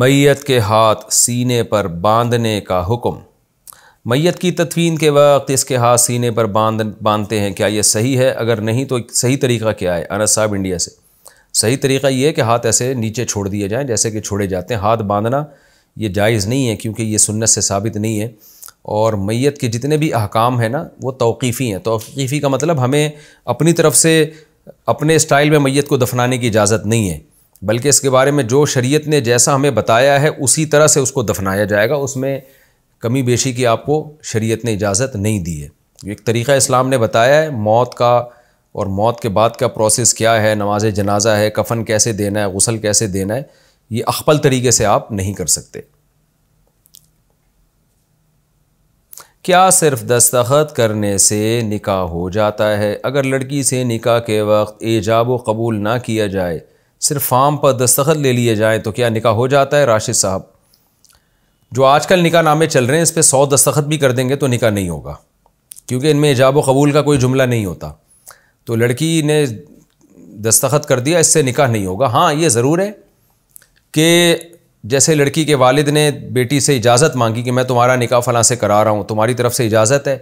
मैत के हाथ सीने पर बांधने का हुक्म मैत की तदफीन के वक्त इसके हाथ सीने पर बांध बांधते हैं क्या यह सही है अगर नहीं तो सही तरीका क्या है अनस साहब इंडिया से सही तरीका ये है कि हाथ ऐसे नीचे छोड़ दिए जाएँ जैसे कि छोड़े जाते हैं हाथ बांधना ये जायज़ नहीं है क्योंकि ये सुन्नत से साबित नहीं है और मैत के जितने भी अहकाम हैं ना वो तौकीफ़ी हैं तौकीफ़ी का मतलब हमें अपनी तरफ से अपने स्टाइल में मैत को दफनाने की इजाज़त नहीं है बल्कि इसके बारे में जो शरीयत ने जैसा हमें बताया है उसी तरह से उसको दफनाया जाएगा उसमें कमी बेशी की आपको शरीयत ने इजाज़त नहीं दी है एक तरीक़ा इस्लाम ने बताया है मौत का और मौत के बाद का प्रोसेस क्या है नमाज जनाजा है कफन कैसे देना है गसल कैसे देना है ये अखपल तरीके से आप नहीं कर सकते क्या सिर्फ दस्तखत करने से निकाह हो जाता है अगर लड़की से निकाह के वक्त एजाब कबूल ना किया जाए सिर्फ फार्म पर दस्तखत ले लिए जाएँ तो क्या निका हो जाता है राशिद साहब जो आजकल निका नामे चल रहे हैं इस पर सौ दस्तखत भी कर देंगे तो निका नहीं होगा क्योंकि इनमें इजाब कबूल का कोई जुमला नहीं होता तो लड़की ने दस्तखत कर दिया इससे निकाह नहीं होगा हाँ ये ज़रूर है कि जैसे लड़की के वालिद ने बेटी से इजाज़त मांगी कि मैं तुम्हारा निकाह फ़लाँ से करा रहा हूँ तुम्हारी तरफ से इजाज़त है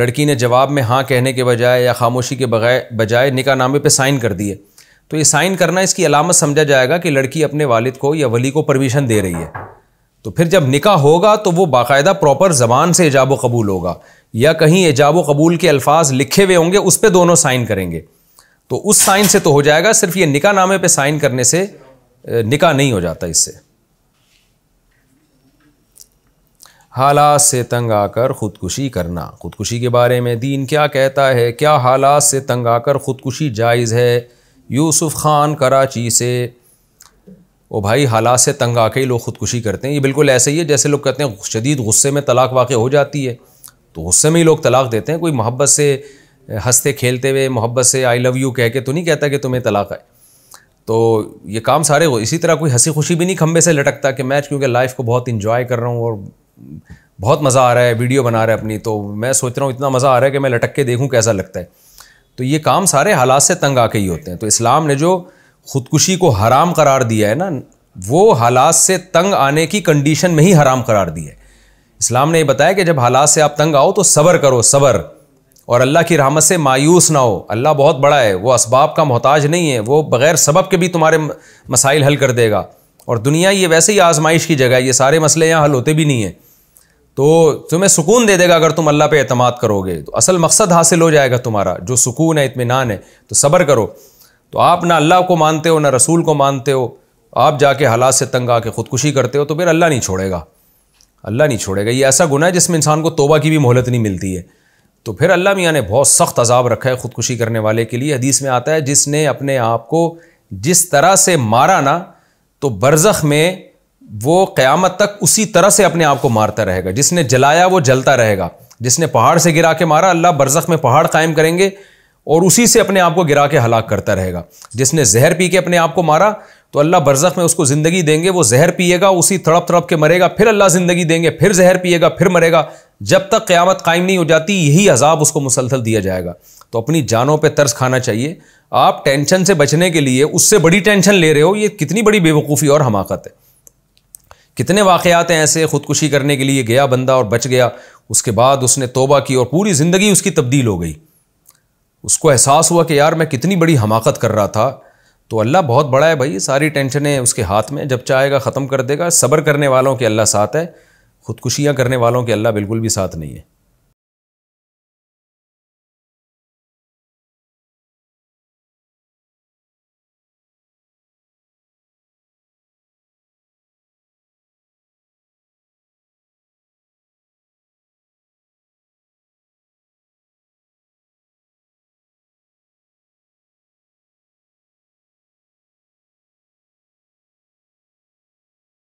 लड़की ने जवाब में हाँ कहने के बजाय या खामोशी के बगैर बजाय निका नामे पर साइन कर दिए तो ये साइन करना इसकी अलामत समझा जाएगा कि लड़की अपने वालिद को या वली को परमिशन दे रही है तो फिर जब निका होगा तो वो बाकायदा प्रॉपर ज़बान से एजाब कबूल होगा या कहीं एजाब कबूल के अल्फाज लिखे हुए होंगे उस पर दोनों साइन करेंगे तो उस साइन से तो हो जाएगा सिर्फ ये निका नामे पर साइन करने से निका नहीं हो जाता इससे हालात से तंग आकर ख़ुदकुशी करना ख़ुदकुशी के बारे में दीन क्या कहता है क्या हालात से तंग आकर ख़ुदकुशी जायज़ है यूसुफ ख़ान कराची से ओ भाई हालात से तंग आके ही लोग ख़ुदकुशी करते हैं ये बिल्कुल ऐसे ही है जैसे लोग कहते हैं शदीद गुस्से में तलाक वाक़ हो जाती है तो गुस्से में ही लोग तलाक देते हैं कोई मोहब्बत से हंसते खेलते हुए मोहब्बत से आई लव यू कह के तो नहीं कहता कि तुम्हें तलाक आए तो ये काम सारे इसी तरह कोई हंसी खुशी भी नहीं खंबे से लटकता कि मैं क्योंकि लाइफ को बहुत इन्जॉय कर रहा हूँ और बहुत मज़ा आ रहा है वीडियो बना रहा है अपनी तो मैं सोच रहा हूँ इतना मज़ा आ रहा है कि मैं लटक के देखूँ कैसा लगता है तो ये काम सारे हालात से तंग आके ही होते हैं तो इस्लाम ने जो ख़ुदकुशी को हराम करार दिया है ना वो हालात से तंग आने की कंडीशन में ही हराम करार दिया है इस्लाम ने ये बताया कि जब हालात से आप तंग आओ तो सब्र करो सबर और अल्लाह की रहमत से मायूस ना हो अल्लाह बहुत बड़ा है वो असबाब का मोहताज नहीं है वो बग़ैर सबब के भी तुम्हारे मसाइल हल कर देगा और दुनिया ये वैसे ही आजमाइश की जगह है ये सारे मसले यहाँ हल होते भी नहीं हैं तो तुम्हें सुकून दे देगा अगर तुम अल्लाह पे अतमाद करोगे तो असल मकसद हासिल हो जाएगा तुम्हारा जो सुकून है इतमान है तो सब्र करो तो आप ना अल्लाह को मानते हो ना रसूल को मानते हो आप जाके हालात से तंग आके ख़ुदकुशी करते हो तो फिर अल्लाह नहीं छोड़ेगा अल्लाह नहीं छोड़ेगा ये ऐसा गुना है जिसमें इंसान को तोबा की भी मोहलत नहीं मिलती है तो फिर अल्लाह मियाँ ने बहुत सख्त अजाब रखा है ख़ुदकुशी करने वाले के लिए हदीस में आता है जिसने अपने आप को जिस तरह से मारा ना तो बरज़ में वो क़्यामत तक उसी तरह से अपने आप को मारता रहेगा जिसने जलाया वो जलता रहेगा जिसने पहाड़ से गिरा के मारा अल्लाह बरसख में पहाड़ कायम करेंगे और उसी से अपने आप को गिरा के हलाक करता रहेगा जिसने जहर पी के अपने आप को मारा तो अल्लाह बरसख में उसको ज़िंदगी देंगे वो जहर पिएगा उसी तड़प तड़प के मरेगा फिर अल्लाह ज़िंदगी देंगे फिर जहर पिएगा फिर मरेगा जब तक क़्यामत कायम नहीं हो जाती यही अजाब उसको मुसलसल दिया जाएगा तो अपनी जानों पर तर्स खाना चाहिए आप टेंशन से बचने के लिए उससे बड़ी टेंशन ले रहे हो ये कितनी बड़ी बेवकूफ़ी और हमाकत है कितने वाक़ात हैं ऐसे ख़ुदकुशी करने के लिए गया बंदा और बच गया उसके बाद उसने तोबा की और पूरी ज़िंदगी उसकी तब्दील हो गई उसको एहसास हुआ कि यार मैं कितनी बड़ी हमाकत कर रहा था तो अल्लाह बहुत बड़ा है भाई सारी टेंशनें उसके हाथ में जब चाहेगा ख़त्म कर देगा सब्र करने वालों के अल्लाह साथ है ख़ुदकुशियाँ करने वालों के अल्लाह बिल्कुल भी साथ नहीं है